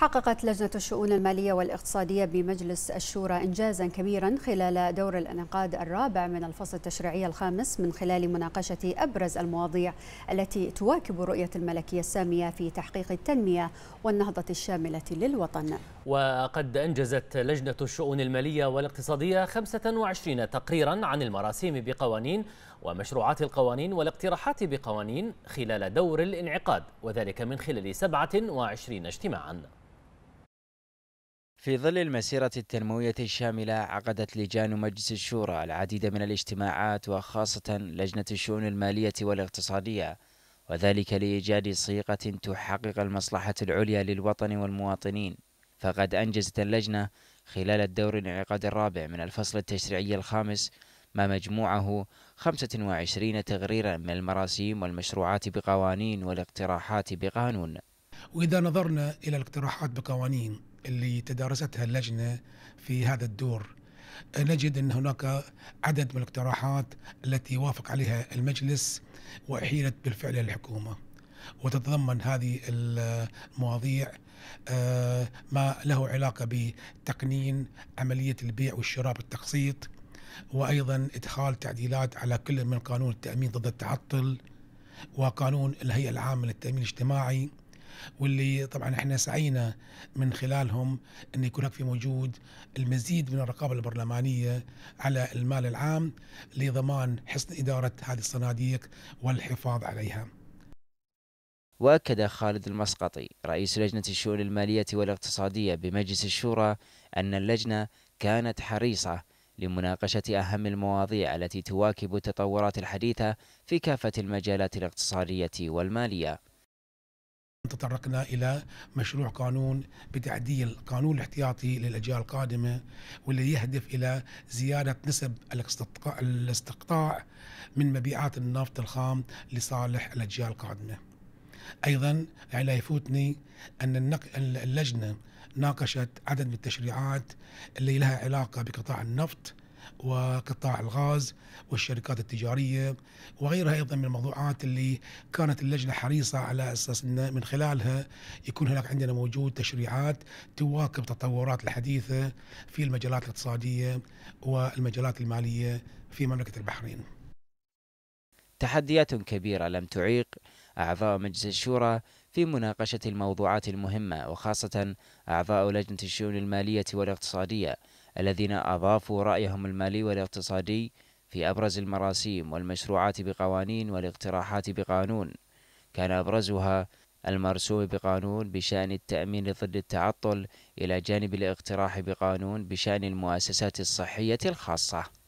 حققت لجنة الشؤون المالية والاقتصادية بمجلس الشورى إنجازا كبيرا خلال دور الانعقاد الرابع من الفصل التشريعي الخامس من خلال مناقشة أبرز المواضيع التي تواكب رؤية الملكية السامية في تحقيق التنمية والنهضة الشاملة للوطن وقد أنجزت لجنة الشؤون المالية والاقتصادية 25 تقريرا عن المراسيم بقوانين ومشروعات القوانين والاقتراحات بقوانين خلال دور الانعقاد وذلك من خلال 27 اجتماعاً في ظل المسيرة التنموية الشاملة عقدت لجان مجلس الشورى العديد من الاجتماعات وخاصة لجنة الشؤون المالية والاقتصادية وذلك لإيجاد صيغة تحقق المصلحة العليا للوطن والمواطنين فقد أنجزت اللجنة خلال الدور الانعقاد الرابع من الفصل التشريعي الخامس ما مجموعه 25 تغريرا من المراسيم والمشروعات بقوانين والاقتراحات بقانون وإذا نظرنا إلى الاقتراحات بقوانين اللي تدارستها اللجنه في هذا الدور نجد ان هناك عدد من الاقتراحات التي وافق عليها المجلس واحيلت بالفعل للحكومه وتتضمن هذه المواضيع آه، ما له علاقه بتقنين عمليه البيع والشراء بالتقسيط وايضا ادخال تعديلات على كل من قانون التامين ضد التعطل وقانون الهيئه العامه للتامين الاجتماعي واللي طبعا احنا سعينا من خلالهم ان يكون هناك في موجود المزيد من الرقابه البرلمانيه على المال العام لضمان حسن اداره هذه الصناديق والحفاظ عليها. واكد خالد المسقطي رئيس لجنه الشؤون الماليه والاقتصاديه بمجلس الشورى ان اللجنه كانت حريصه لمناقشه اهم المواضيع التي تواكب التطورات الحديثه في كافه المجالات الاقتصاديه والماليه تطرقنا إلى مشروع قانون بتعديل قانون الاحتياطي للأجيال القادمة واللي يهدف إلى زيادة نسب الاستقطاع من مبيعات النفط الخام لصالح الأجيال القادمة أيضا يعني لا يفوتني أن اللجنة ناقشت عدد من التشريعات اللي لها علاقة بقطاع النفط وقطاع الغاز والشركات التجارية وغيرها أيضا من الموضوعات اللي كانت اللجنة حريصة على أساس أن من خلالها يكون هناك عندنا موجود تشريعات تواكب التطورات الحديثة في المجالات الاقتصادية والمجالات المالية في مملكة البحرين تحديات كبيرة لم تعيق أعضاء مجلس الشورى في مناقشة الموضوعات المهمة وخاصة أعضاء لجنة الشؤون المالية والاقتصادية الذين أضافوا رأيهم المالي والاقتصادي في أبرز المراسيم والمشروعات بقوانين والاقتراحات بقانون كان أبرزها المرسوم بقانون بشأن التأمين ضد التعطل إلى جانب الاقتراح بقانون بشأن المؤسسات الصحية الخاصة